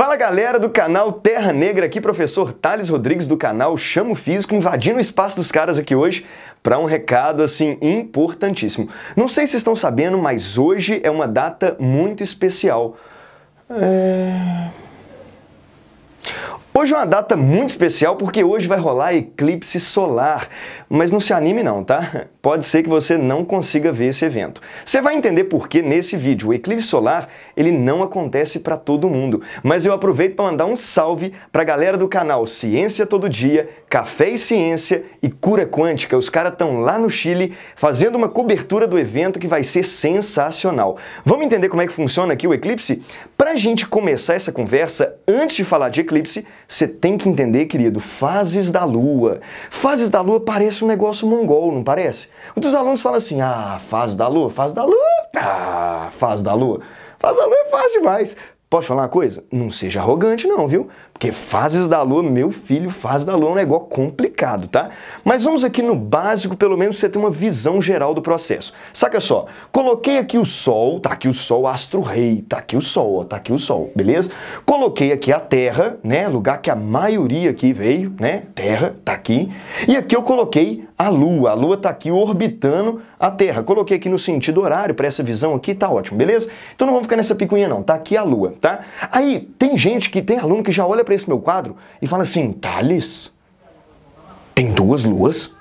Fala galera do canal Terra Negra, aqui professor Thales Rodrigues do canal Chamo Físico, invadindo o espaço dos caras aqui hoje para um recado assim importantíssimo. Não sei se estão sabendo, mas hoje é uma data muito especial. É... Hoje é uma data muito especial porque hoje vai rolar eclipse solar. Mas não se anime não, tá? Pode ser que você não consiga ver esse evento. Você vai entender por que nesse vídeo. O eclipse solar, ele não acontece para todo mundo. Mas eu aproveito para mandar um salve para a galera do canal Ciência Todo Dia, Café e Ciência e Cura Quântica. Os caras estão lá no Chile fazendo uma cobertura do evento que vai ser sensacional. Vamos entender como é que funciona aqui o eclipse? Para a gente começar essa conversa, Antes de falar de eclipse, você tem que entender, querido, fases da lua. Fases da lua parece um negócio mongol, não parece? Um dos alunos fala assim: ah, fase da lua, fase da lua, ah, fase da lua. Fase da lua é fácil demais. Posso falar uma coisa? Não seja arrogante, não, viu? Porque fases da lua, meu filho, fase da lua é um negócio complicado, tá? Mas vamos aqui no básico, pelo menos você tem uma visão geral do processo. Saca só, coloquei aqui o Sol, tá aqui o Sol, astro rei, tá aqui o Sol, ó, tá aqui o Sol, beleza? Coloquei aqui a Terra, né? Lugar que a maioria aqui veio, né? Terra, tá aqui. E aqui eu coloquei a Lua. A Lua tá aqui orbitando a Terra. Coloquei aqui no sentido horário, para essa visão aqui, tá ótimo, beleza? Então não vamos ficar nessa picuinha, não. Tá aqui a Lua, tá? Aí tem gente que tem aluno que já olha para esse meu quadro e fala assim: Thales, tem duas luas?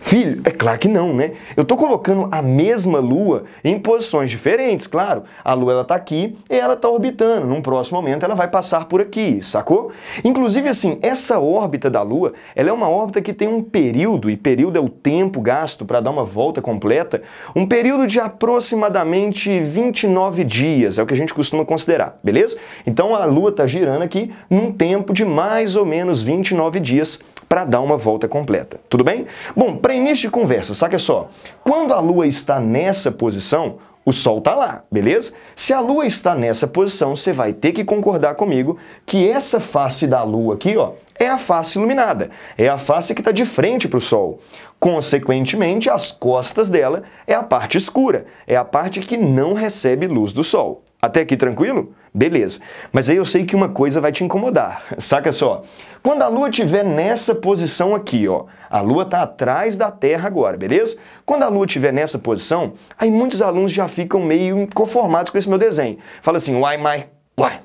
Filho, é claro que não, né? Eu estou colocando a mesma lua em posições diferentes, claro. A lua ela está aqui e ela está orbitando. Num próximo momento ela vai passar por aqui, sacou? Inclusive assim, essa órbita da lua, ela é uma órbita que tem um período, e período é o tempo gasto para dar uma volta completa, um período de aproximadamente 29 dias, é o que a gente costuma considerar, beleza? Então a lua está girando aqui num tempo de mais ou menos 29 dias para dar uma volta completa. Tudo bem? Bom, para início de conversa, saca só. Quando a Lua está nessa posição, o Sol está lá, beleza? Se a Lua está nessa posição, você vai ter que concordar comigo que essa face da Lua aqui, ó, é a face iluminada, é a face que está de frente para o Sol. Consequentemente, as costas dela é a parte escura, é a parte que não recebe luz do Sol. Até aqui tranquilo? Beleza. Mas aí eu sei que uma coisa vai te incomodar. Saca só. Quando a Lua estiver nessa posição aqui, ó, a Lua está atrás da Terra agora, beleza? Quando a Lua estiver nessa posição, aí muitos alunos já ficam meio conformados com esse meu desenho. Fala assim, uai, mai, uai,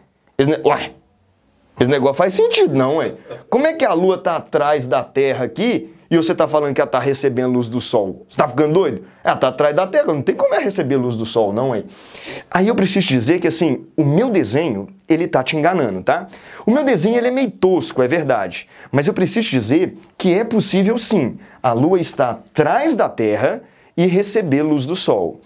uai. Esse negócio faz sentido, não, é? Como é que a Lua está atrás da Terra aqui e você está falando que ela está recebendo luz do sol. Você está ficando doido? Ela está atrás da Terra, não tem como ela receber luz do sol, não, hein? Aí eu preciso dizer que, assim, o meu desenho, ele tá te enganando, tá? O meu desenho, ele é meio tosco, é verdade. Mas eu preciso dizer que é possível, sim, a Lua está atrás da Terra e receber luz do sol.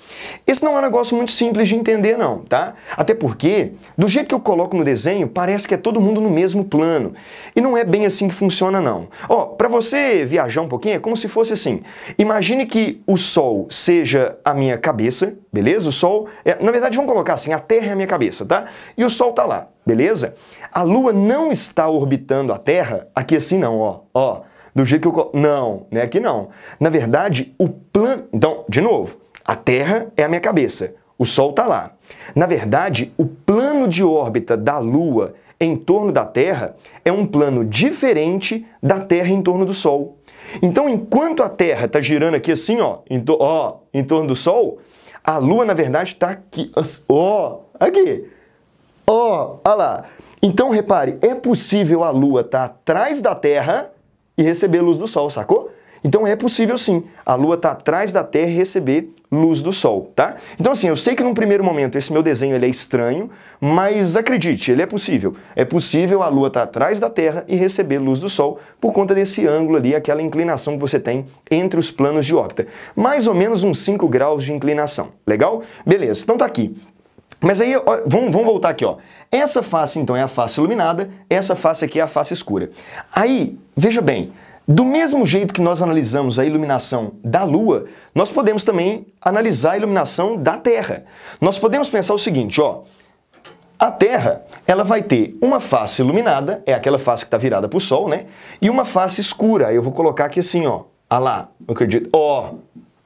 Esse não é um negócio muito simples de entender não, tá? Até porque, do jeito que eu coloco no desenho, parece que é todo mundo no mesmo plano. E não é bem assim que funciona não. Ó, pra para você viajar um pouquinho, é como se fosse assim. Imagine que o sol seja a minha cabeça, beleza? O sol, é... na verdade vamos colocar assim, a Terra é a minha cabeça, tá? E o sol tá lá, beleza? A Lua não está orbitando a Terra aqui assim não, ó, ó do jeito que eu. Não, não é aqui não. Na verdade, o plano. Então, de novo, a Terra é a minha cabeça. O Sol está lá. Na verdade, o plano de órbita da Lua em torno da Terra é um plano diferente da Terra em torno do Sol. Então, enquanto a Terra está girando aqui assim, ó, em, to ó, em torno do Sol, a Lua, na verdade, está aqui, ó, aqui, ó, olha lá. Então, repare, é possível a Lua estar tá atrás da Terra e receber luz do sol, sacou? Então é possível sim, a Lua está atrás da Terra e receber luz do Sol, tá? Então assim, eu sei que num primeiro momento esse meu desenho ele é estranho, mas acredite, ele é possível. É possível a Lua estar tá atrás da Terra e receber luz do Sol por conta desse ângulo ali, aquela inclinação que você tem entre os planos de órbita. Mais ou menos uns 5 graus de inclinação, legal? Beleza, então tá aqui. Mas aí, ó, vamos, vamos voltar aqui, ó. Essa face, então, é a face iluminada, essa face aqui é a face escura. Aí, veja bem, do mesmo jeito que nós analisamos a iluminação da Lua, nós podemos também analisar a iluminação da Terra. Nós podemos pensar o seguinte, ó. A Terra, ela vai ter uma face iluminada, é aquela face que está virada para o Sol, né? E uma face escura. Eu vou colocar aqui assim, ó. Ah lá, eu acredito. Ó,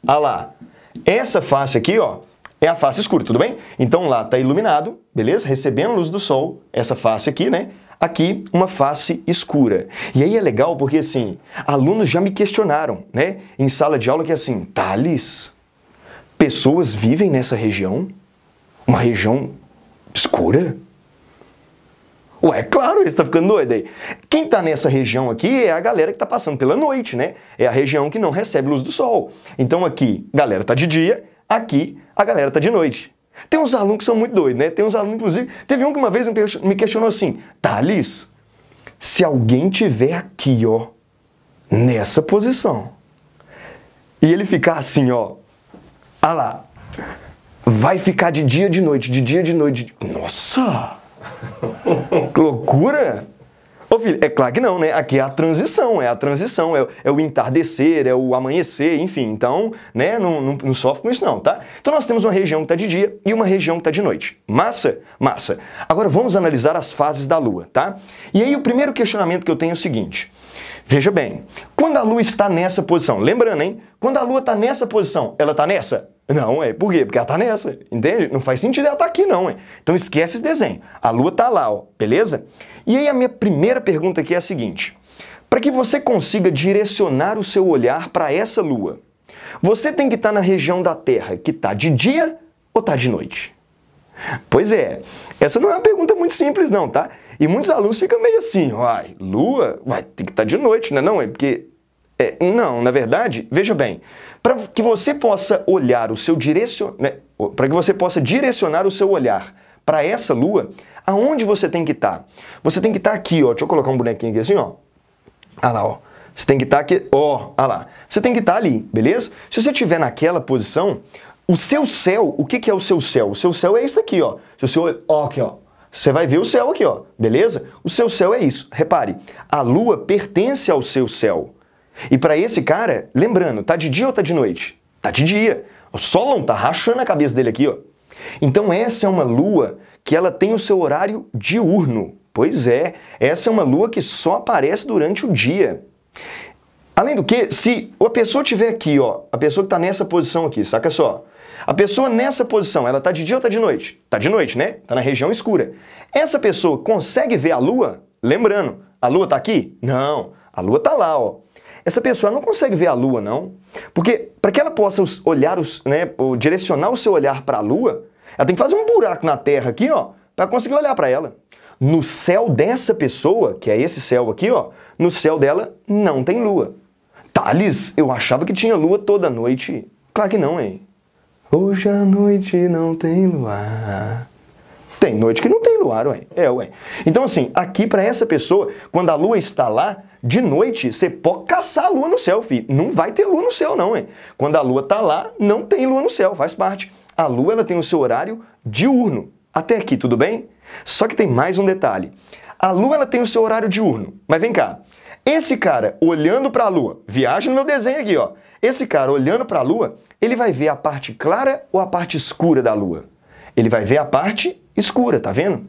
ah lá. Essa face aqui, ó, é a face escura, tudo bem? Então lá está iluminado, beleza? Recebendo luz do sol, essa face aqui, né? Aqui, uma face escura. E aí é legal porque, assim, alunos já me questionaram, né? Em sala de aula que é assim, Thales, pessoas vivem nessa região? Uma região escura? Ué, é claro, você está ficando doido aí. Quem está nessa região aqui é a galera que está passando pela noite, né? É a região que não recebe luz do sol. Então aqui, galera tá de dia, aqui, a galera tá de noite. Tem uns alunos que são muito doidos, né? Tem uns alunos, inclusive, teve um que uma vez me questionou assim, Thales, se alguém tiver aqui, ó, nessa posição, e ele ficar assim, ó, ah lá, vai ficar de dia de noite, de dia de noite, de... nossa, que loucura! Ô filho, é claro que não, né? Aqui é a transição, é a transição, é, é o entardecer, é o amanhecer, enfim. Então, né, não, não, não sofre com isso não, tá? Então nós temos uma região que está de dia e uma região que está de noite. Massa? Massa. Agora vamos analisar as fases da Lua, tá? E aí o primeiro questionamento que eu tenho é o seguinte. Veja bem, quando a Lua está nessa posição, lembrando, hein? Quando a Lua está nessa posição, ela está nessa? Não, é. Por quê? Porque ela tá nessa, entende? Não faz sentido ela estar tá aqui, não, é. Então esquece esse desenho. A Lua tá lá, ó, beleza? E aí a minha primeira pergunta aqui é a seguinte: para que você consiga direcionar o seu olhar para essa Lua, você tem que estar tá na região da Terra que tá de dia ou tá de noite? Pois é, essa não é uma pergunta muito simples, não, tá? E muitos alunos ficam meio assim, uai, lua? Uai, tem que estar tá de noite, né? Não, é porque é, não, na verdade, veja bem, para que você possa olhar o seu direcion... Né, para que você possa direcionar o seu olhar para essa lua, aonde você tem que estar? Tá? Você tem que estar tá aqui, ó. Deixa eu colocar um bonequinho aqui assim, ó. Ah lá, ó. Você tem que estar tá aqui, ó, ah lá. Você tem que estar tá ali, beleza? Se você estiver naquela posição, o seu céu, o que, que é o seu céu? O seu céu é isso aqui, ó. Se você olhar, ó, aqui, ó. Você vai ver o céu aqui, ó, beleza? O seu céu é isso. Repare, a lua pertence ao seu céu. E para esse cara, lembrando, tá de dia ou tá de noite? Tá de dia. O Solon tá rachando a cabeça dele aqui, ó. Então essa é uma lua que ela tem o seu horário diurno. Pois é, essa é uma lua que só aparece durante o dia. Além do que, se a pessoa tiver aqui, ó, a pessoa que está nessa posição aqui, saca só. A pessoa nessa posição, ela tá de dia ou tá de noite? Tá de noite, né? Tá na região escura. Essa pessoa consegue ver a lua? Lembrando, a lua tá aqui? Não. A lua está lá, ó. Essa pessoa não consegue ver a lua, não. Porque para que ela possa olhar, os, né, ou direcionar o seu olhar para a lua, ela tem que fazer um buraco na terra aqui, ó, para conseguir olhar para ela. No céu dessa pessoa, que é esse céu aqui, ó, no céu dela não tem lua. Thales, eu achava que tinha lua toda noite. Claro que não, hein? Hoje à noite não tem luar. Tem noite que não tem luar, ué. É, ué. Então, assim, aqui para essa pessoa, quando a lua está lá, de noite, você pode caçar a lua no céu, filho. Não vai ter lua no céu, não, ué. Quando a lua está lá, não tem lua no céu, faz parte. A lua, ela tem o seu horário diurno. Até aqui, tudo bem? Só que tem mais um detalhe. A lua, ela tem o seu horário diurno. Mas vem cá. Esse cara olhando para a lua, viaja no meu desenho aqui, ó. Esse cara olhando para a lua, ele vai ver a parte clara ou a parte escura da lua? Ele vai ver a parte escura, tá vendo?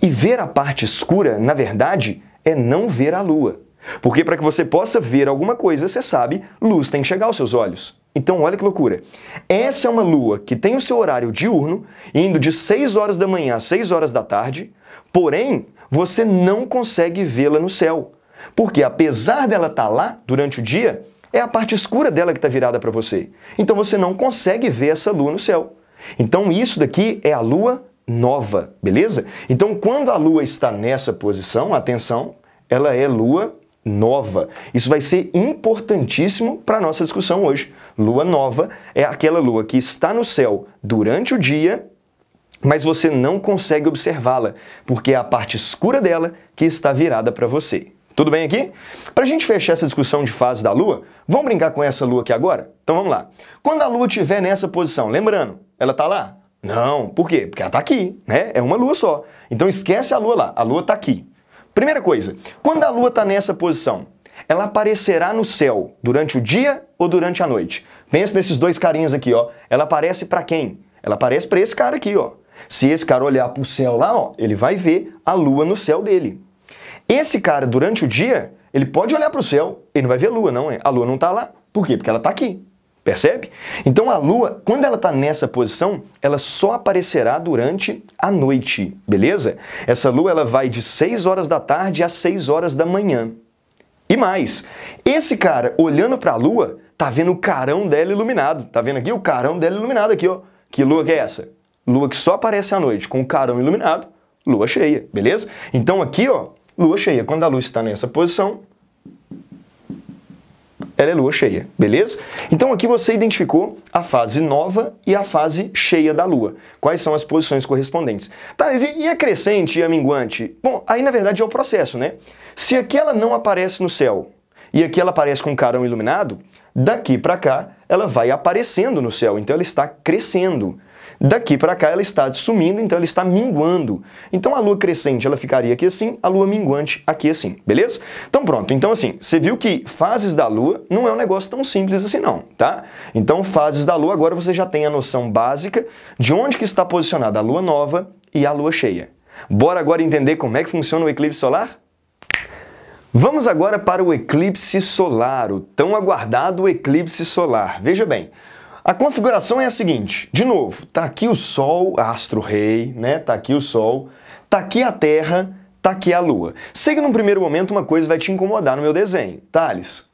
E ver a parte escura, na verdade, é não ver a lua. Porque para que você possa ver alguma coisa, você sabe, luz tem que chegar aos seus olhos. Então, olha que loucura. Essa é uma lua que tem o seu horário diurno, indo de 6 horas da manhã às 6 horas da tarde, porém, você não consegue vê-la no céu. Porque apesar dela estar tá lá durante o dia, é a parte escura dela que está virada para você. Então você não consegue ver essa lua no céu. Então isso daqui é a lua nova, beleza? Então, quando a Lua está nessa posição, atenção, ela é Lua nova. Isso vai ser importantíssimo para a nossa discussão hoje. Lua nova é aquela lua que está no céu durante o dia, mas você não consegue observá-la, porque é a parte escura dela que está virada para você. Tudo bem aqui? Para a gente fechar essa discussão de fase da Lua, vamos brincar com essa Lua aqui agora? Então vamos lá. Quando a Lua estiver nessa posição, lembrando, ela está lá, não, por quê? Porque ela está aqui, né? É uma lua só. Então esquece a lua lá, a lua está aqui. Primeira coisa, quando a lua está nessa posição, ela aparecerá no céu durante o dia ou durante a noite? Pensa nesses dois carinhas aqui, ó. Ela aparece para quem? Ela aparece para esse cara aqui, ó. Se esse cara olhar para o céu lá, ó, ele vai ver a lua no céu dele. Esse cara, durante o dia, ele pode olhar para o céu, ele não vai ver a lua, não é? A lua não está lá. Por quê? Porque ela está aqui. Percebe? Então a Lua, quando ela está nessa posição, ela só aparecerá durante a noite, beleza? Essa Lua ela vai de 6 horas da tarde às 6 horas da manhã. E mais, esse cara olhando para a Lua, tá vendo o carão dela iluminado. Tá vendo aqui o carão dela iluminado aqui, ó. Que lua que é essa? Lua que só aparece à noite com o carão iluminado, lua cheia, beleza? Então aqui, ó, lua cheia, quando a lua está nessa posição, ela é lua cheia, beleza? Então aqui você identificou a fase nova e a fase cheia da lua. Quais são as posições correspondentes? Tá, e a crescente e a minguante? Bom, aí na verdade é o processo, né? Se aqui ela não aparece no céu e aqui ela aparece com um carão iluminado, daqui para cá ela vai aparecendo no céu, então ela está crescendo. Daqui para cá ela está sumindo, então ela está minguando. Então a lua crescente ela ficaria aqui assim, a lua minguante aqui assim, beleza? Então pronto, então assim, você viu que fases da lua não é um negócio tão simples assim não, tá? Então fases da lua, agora você já tem a noção básica de onde que está posicionada a lua nova e a lua cheia. Bora agora entender como é que funciona o eclipse solar? Vamos agora para o eclipse solar, o tão aguardado eclipse solar. Veja bem, a configuração é a seguinte, de novo, tá aqui o Sol, astro rei, né? Tá aqui o Sol, tá aqui a Terra, tá aqui a Lua. Sei que num primeiro momento uma coisa vai te incomodar no meu desenho. Thales,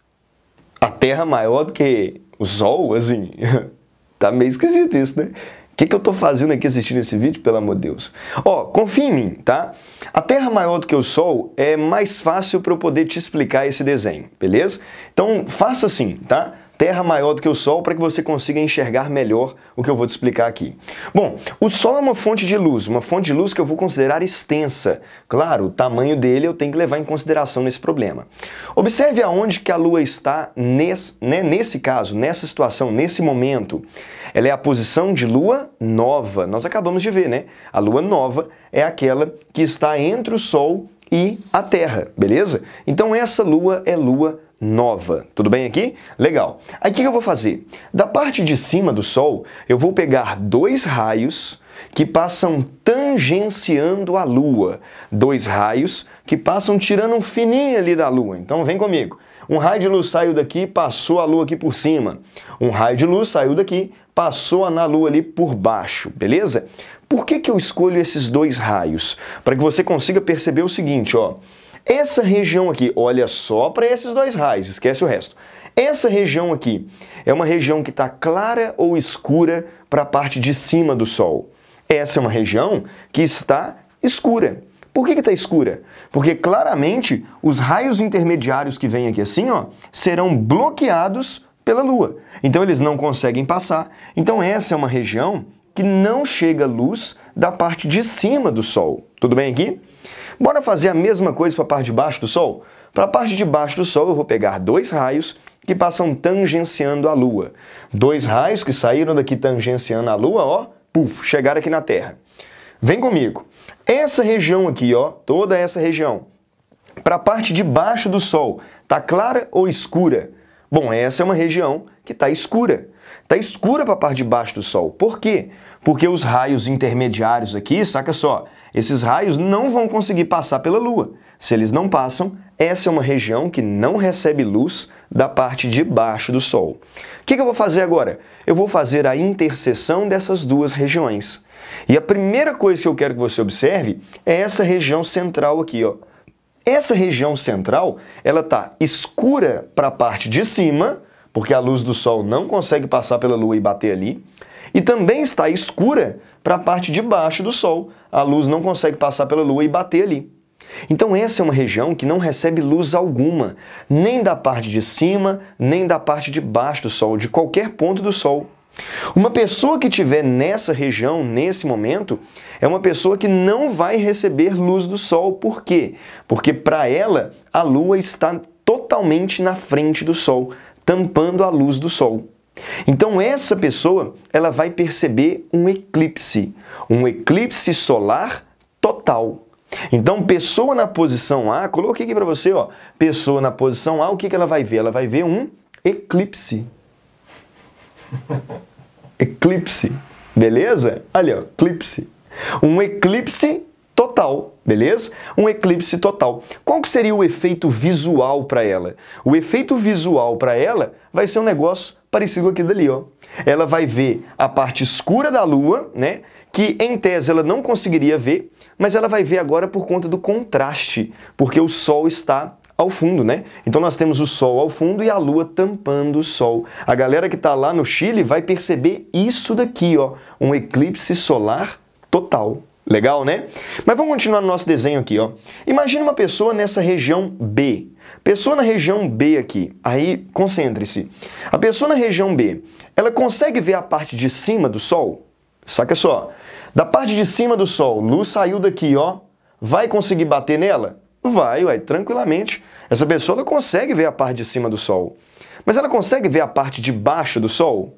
tá, a Terra maior do que o Sol, assim, tá meio esquisito isso, né? O que, que eu tô fazendo aqui assistindo esse vídeo, pelo amor de Deus? Ó, confia em mim, tá? A Terra maior do que o Sol é mais fácil para eu poder te explicar esse desenho, beleza? Então faça assim, tá? Terra maior do que o Sol para que você consiga enxergar melhor o que eu vou te explicar aqui. Bom, o Sol é uma fonte de luz, uma fonte de luz que eu vou considerar extensa. Claro, o tamanho dele eu tenho que levar em consideração nesse problema. Observe aonde que a Lua está nesse, né, nesse caso, nessa situação, nesse momento. Ela é a posição de Lua nova. Nós acabamos de ver, né? A Lua nova é aquela que está entre o Sol e a Terra, beleza? Então essa Lua é Lua nova. Tudo bem aqui? Legal. Aí o que eu vou fazer? Da parte de cima do Sol, eu vou pegar dois raios que passam tangenciando a Lua. Dois raios que passam tirando um fininho ali da Lua. Então vem comigo. Um raio de luz saiu daqui, passou a Lua aqui por cima. Um raio de luz saiu daqui, passou na Lua ali por baixo, beleza? Por que, que eu escolho esses dois raios? Para que você consiga perceber o seguinte, ó. Essa região aqui, olha só para esses dois raios, esquece o resto. Essa região aqui é uma região que está clara ou escura para a parte de cima do Sol. Essa é uma região que está escura. Por que está escura? Porque claramente os raios intermediários que vêm aqui assim ó, serão bloqueados pela Lua. Então eles não conseguem passar. Então essa é uma região que não chega luz da parte de cima do Sol. Tudo bem aqui? Bora fazer a mesma coisa para a parte de baixo do Sol? Para a parte de baixo do Sol, eu vou pegar dois raios que passam tangenciando a Lua. Dois raios que saíram daqui tangenciando a Lua, ó, puf, chegaram aqui na Terra. Vem comigo. Essa região aqui, ó, toda essa região, para a parte de baixo do Sol, tá clara ou escura? Bom, essa é uma região que está escura. Está escura para a parte de baixo do Sol. Por quê? Porque os raios intermediários aqui, saca só, esses raios não vão conseguir passar pela Lua. Se eles não passam, essa é uma região que não recebe luz da parte de baixo do Sol. O que, que eu vou fazer agora? Eu vou fazer a interseção dessas duas regiões. E a primeira coisa que eu quero que você observe é essa região central aqui, ó. Essa região central, ela está escura para a parte de cima, porque a luz do Sol não consegue passar pela Lua e bater ali e também está escura para a parte de baixo do Sol. A luz não consegue passar pela Lua e bater ali. Então, essa é uma região que não recebe luz alguma, nem da parte de cima, nem da parte de baixo do Sol, de qualquer ponto do Sol. Uma pessoa que estiver nessa região, nesse momento, é uma pessoa que não vai receber luz do Sol. Por quê? Porque para ela a Lua está totalmente na frente do Sol, tampando a luz do Sol. Então essa pessoa, ela vai perceber um eclipse, um eclipse solar total. Então, pessoa na posição A, coloquei aqui para você, ó, pessoa na posição A, o que, que ela vai ver? Ela vai ver um eclipse. eclipse. Beleza? Olha, ó, eclipse. Um eclipse total, beleza? Um eclipse total. Qual que seria o efeito visual para ela? O efeito visual para ela vai ser um negócio parecido com aquilo dali, ó. Ela vai ver a parte escura da lua, né? Que em tese ela não conseguiria ver, mas ela vai ver agora por conta do contraste, porque o sol está ao fundo, né? Então nós temos o sol ao fundo e a lua tampando o sol. A galera que está lá no Chile vai perceber isso daqui, ó, um eclipse solar total. Legal, né? Mas vamos continuar no nosso desenho aqui, ó. Imagina uma pessoa nessa região B. Pessoa na região B aqui. Aí, concentre-se. A pessoa na região B, ela consegue ver a parte de cima do Sol? Saca só. Da parte de cima do Sol, luz saiu daqui, ó. Vai conseguir bater nela? Vai, vai tranquilamente. Essa pessoa ela consegue ver a parte de cima do Sol. Mas ela consegue ver a parte de baixo do Sol?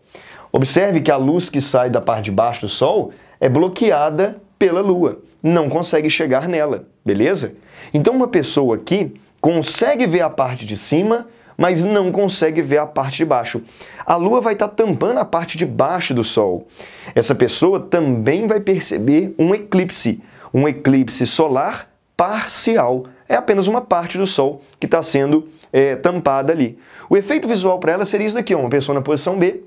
Observe que a luz que sai da parte de baixo do Sol é bloqueada pela Lua, não consegue chegar nela, beleza? Então uma pessoa aqui consegue ver a parte de cima, mas não consegue ver a parte de baixo. A Lua vai estar tá tampando a parte de baixo do Sol. Essa pessoa também vai perceber um eclipse, um eclipse solar parcial. É apenas uma parte do Sol que está sendo é, tampada ali. O efeito visual para ela seria isso daqui: uma pessoa na posição B,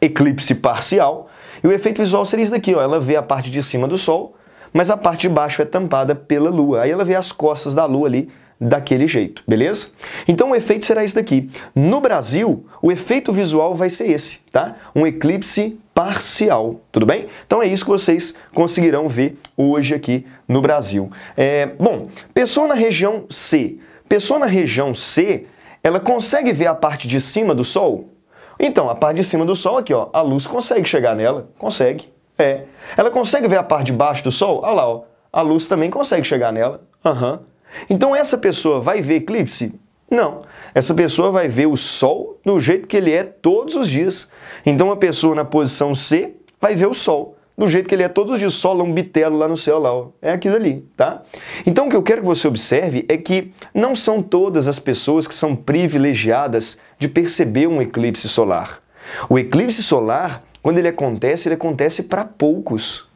eclipse parcial, e o efeito visual seria isso daqui, ó. Ela vê a parte de cima do Sol, mas a parte de baixo é tampada pela Lua. Aí ela vê as costas da Lua ali daquele jeito, beleza? Então o efeito será isso daqui. No Brasil, o efeito visual vai ser esse, tá? Um eclipse parcial, tudo bem? Então é isso que vocês conseguirão ver hoje aqui no Brasil. É, bom, pessoa na região C. Pessoa na região C, ela consegue ver a parte de cima do Sol? Então, a parte de cima do Sol aqui, ó, a luz consegue chegar nela, consegue, é. Ela consegue ver a parte de baixo do Sol? Olha lá, ó, a luz também consegue chegar nela, aham. Uhum. Então essa pessoa vai ver eclipse? Não. Essa pessoa vai ver o Sol do jeito que ele é todos os dias. Então a pessoa na posição C vai ver o Sol do jeito que ele é todos os dias, sol, um bitelo lá no céu, lá, ó. é aquilo ali, tá? Então o que eu quero que você observe é que não são todas as pessoas que são privilegiadas de perceber um eclipse solar. O eclipse solar, quando ele acontece, ele acontece para poucos.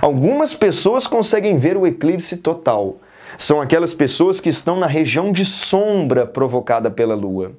Algumas pessoas conseguem ver o eclipse total. São aquelas pessoas que estão na região de sombra provocada pela Lua.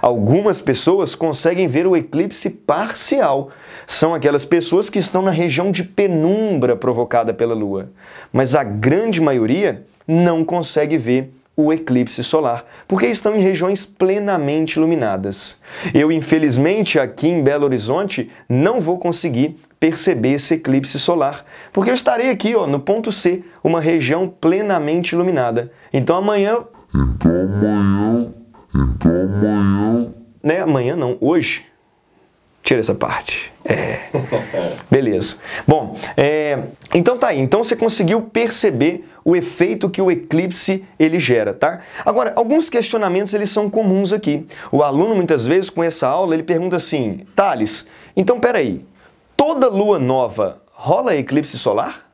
Algumas pessoas conseguem ver o eclipse parcial. São aquelas pessoas que estão na região de penumbra provocada pela Lua. Mas a grande maioria não consegue ver o eclipse solar, porque estão em regiões plenamente iluminadas. Eu, infelizmente, aqui em Belo Horizonte, não vou conseguir perceber esse eclipse solar, porque eu estarei aqui ó, no ponto C, uma região plenamente iluminada. Então amanhã. Então amanhã. Então amanhã. Né? Amanhã não, hoje Tira essa parte. É. Beleza. Bom, é, então tá aí. Então você conseguiu perceber o efeito que o eclipse ele gera, tá? Agora, alguns questionamentos eles são comuns aqui. O aluno muitas vezes com essa aula ele pergunta assim: "Tales, então peraí, toda lua nova rola eclipse solar?"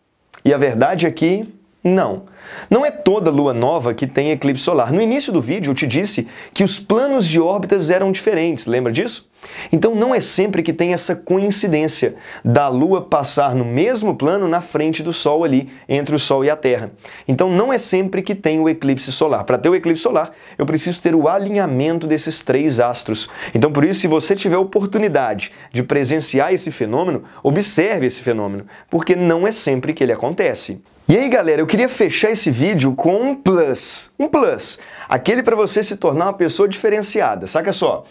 E a verdade é que não. Não é toda lua nova que tem eclipse solar. No início do vídeo eu te disse que os planos de órbitas eram diferentes, lembra disso? Então não é sempre que tem essa coincidência da lua passar no mesmo plano na frente do sol ali, entre o sol e a terra. Então não é sempre que tem o eclipse solar. Para ter o eclipse solar, eu preciso ter o alinhamento desses três astros. Então por isso, se você tiver oportunidade de presenciar esse fenômeno, observe esse fenômeno, porque não é sempre que ele acontece. E aí, galera, eu queria fechar esse vídeo com um plus, um plus, aquele para você se tornar uma pessoa diferenciada. Saca só.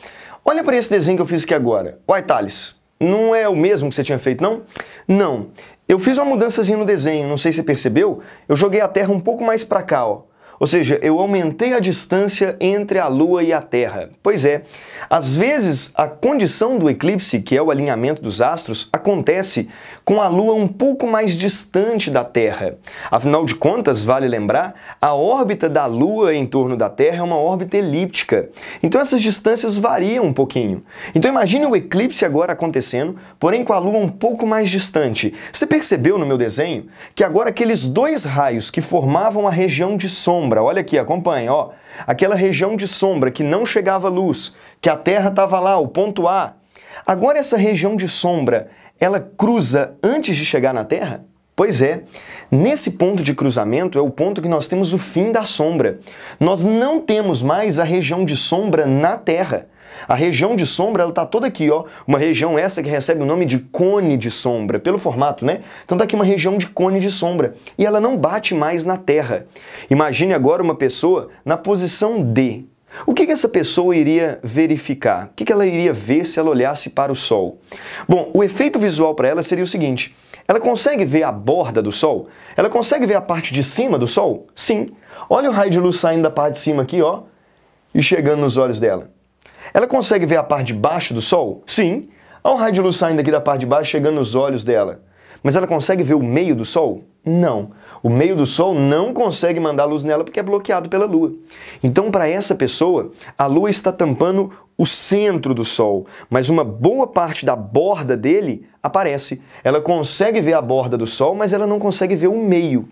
Olha para esse desenho que eu fiz aqui agora. Uai, Thales, não é o mesmo que você tinha feito, não? Não. Eu fiz uma mudançazinha no desenho, não sei se você percebeu. Eu joguei a terra um pouco mais para cá, ó. Ou seja, eu aumentei a distância entre a Lua e a Terra. Pois é, às vezes a condição do eclipse, que é o alinhamento dos astros, acontece com a Lua um pouco mais distante da Terra. Afinal de contas, vale lembrar, a órbita da Lua em torno da Terra é uma órbita elíptica. Então essas distâncias variam um pouquinho. Então imagine o eclipse agora acontecendo, porém com a Lua um pouco mais distante. Você percebeu no meu desenho que agora aqueles dois raios que formavam a região de sombra sombra. Olha aqui, acompanha, ó. Aquela região de sombra que não chegava luz, que a Terra estava lá, o ponto A. Agora essa região de sombra, ela cruza antes de chegar na Terra? Pois é, nesse ponto de cruzamento é o ponto que nós temos o fim da sombra. Nós não temos mais a região de sombra na Terra. A região de sombra, ela está toda aqui, ó. Uma região essa que recebe o nome de cone de sombra, pelo formato, né? Então está aqui uma região de cone de sombra. E ela não bate mais na Terra. Imagine agora uma pessoa na posição D. O que, que essa pessoa iria verificar? O que, que ela iria ver se ela olhasse para o Sol? Bom, o efeito visual para ela seria o seguinte. Ela consegue ver a borda do Sol? Ela consegue ver a parte de cima do Sol? Sim. Olha o raio de luz saindo da parte de cima aqui, ó, e chegando nos olhos dela. Ela consegue ver a parte de baixo do Sol? Sim. Há um raio de luz saindo aqui da parte de baixo, chegando nos olhos dela. Mas ela consegue ver o meio do Sol? Não. O meio do Sol não consegue mandar luz nela porque é bloqueado pela Lua. Então, para essa pessoa, a Lua está tampando o centro do Sol, mas uma boa parte da borda dele aparece. Ela consegue ver a borda do Sol, mas ela não consegue ver o meio.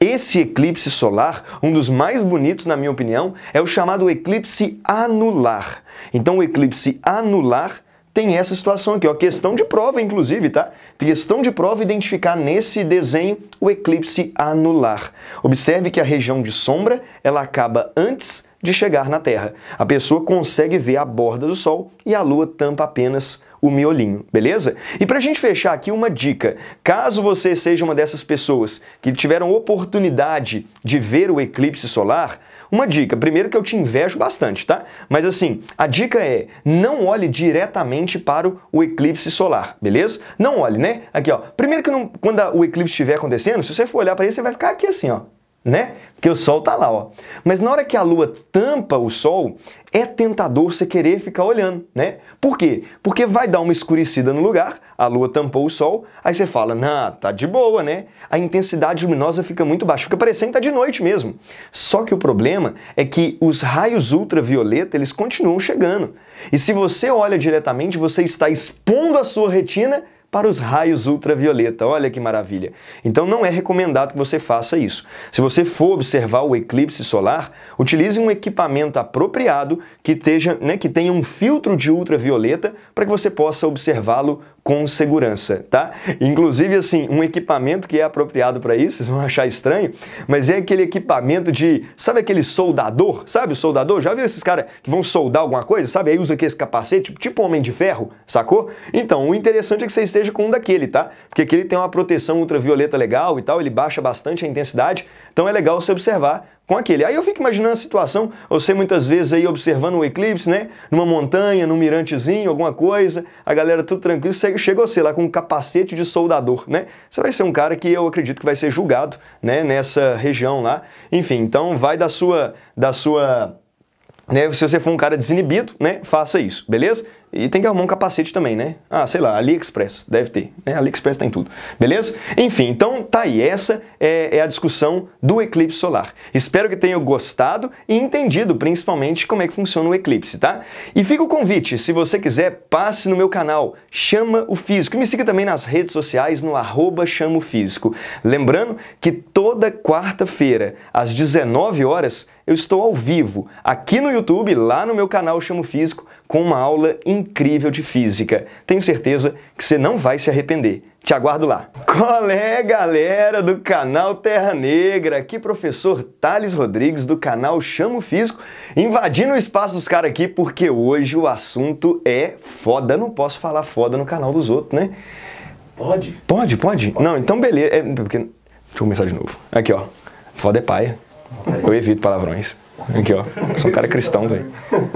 Esse eclipse solar, um dos mais bonitos, na minha opinião, é o chamado eclipse anular. Então, o eclipse anular tem essa situação aqui, ó, questão de prova, inclusive, tá? Questão de prova identificar nesse desenho o eclipse anular. Observe que a região de sombra, ela acaba antes de chegar na Terra. A pessoa consegue ver a borda do Sol e a Lua tampa apenas o miolinho, beleza? E para a gente fechar aqui uma dica, caso você seja uma dessas pessoas que tiveram oportunidade de ver o eclipse solar, uma dica, primeiro que eu te invejo bastante, tá? Mas assim, a dica é, não olhe diretamente para o eclipse solar, beleza? Não olhe, né? Aqui, ó. Primeiro que não, quando o eclipse estiver acontecendo, se você for olhar para ele, você vai ficar aqui assim, ó, né? Porque o sol tá lá, ó. Mas na hora que a lua tampa o sol, é tentador você querer ficar olhando, né? Por quê? Porque vai dar uma escurecida no lugar, a lua tampou o sol, aí você fala, na, tá de boa, né? A intensidade luminosa fica muito baixa, fica parecendo que tá de noite mesmo. Só que o problema é que os raios ultravioleta, eles continuam chegando. E se você olha diretamente, você está expondo a sua retina para os raios ultravioleta. Olha que maravilha. Então não é recomendado que você faça isso. Se você for observar o eclipse solar, utilize um equipamento apropriado que, esteja, né, que tenha um filtro de ultravioleta para que você possa observá-lo com segurança, tá? Inclusive, assim, um equipamento que é apropriado para isso, vocês vão achar estranho, mas é aquele equipamento de, sabe aquele soldador? Sabe o soldador? Já viu esses caras que vão soldar alguma coisa, sabe? Aí usa aqui esse capacete, tipo homem de ferro, sacou? Então, o interessante é que você esteja com um daquele, tá? Porque aquele tem uma proteção ultravioleta legal e tal, ele baixa bastante a intensidade, então é legal você observar com aquele. Aí eu fico imaginando a situação, você muitas vezes aí observando o eclipse, né? Numa montanha, num mirantezinho, alguma coisa, a galera tudo tranquilo, chega você lá com um capacete de soldador, né? Você vai ser um cara que eu acredito que vai ser julgado, né? Nessa região lá. Enfim, então vai da sua, da sua né? Se você for um cara desinibido, né? Faça isso, beleza? E tem que arrumar um capacete também, né? Ah, sei lá, AliExpress, deve ter. Né? AliExpress tem tudo, beleza? Enfim, então tá aí. Essa é, é a discussão do eclipse solar. Espero que tenham gostado e entendido principalmente como é que funciona o eclipse, tá? E fica o convite, se você quiser, passe no meu canal, Chama o Físico. E me siga também nas redes sociais no arroba Chama o Físico. Lembrando que toda quarta-feira, às 19 horas, eu estou ao vivo aqui no YouTube, lá no meu canal Chamo Físico, com uma aula incrível de física. Tenho certeza que você não vai se arrepender. Te aguardo lá. Qual é, galera do canal Terra Negra? Aqui professor Thales Rodrigues do canal Chamo Físico, invadindo o espaço dos caras aqui porque hoje o assunto é foda. Não posso falar foda no canal dos outros, né? Pode. Pode, pode? pode não, então beleza. É, porque... Deixa eu começar de novo. Aqui, ó. Foda é paia. Eu evito palavrões. Aqui, ó. Eu sou um cara cristão, velho.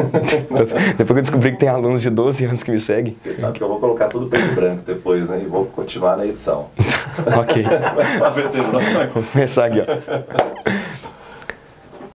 depois que eu descobri que tem alunos de 12 anos que me seguem. Você sabe que eu vou colocar tudo preto e branco depois, né? E vou continuar na edição. ok. Vai, vai, vai, vai. Vou começar aqui, ó.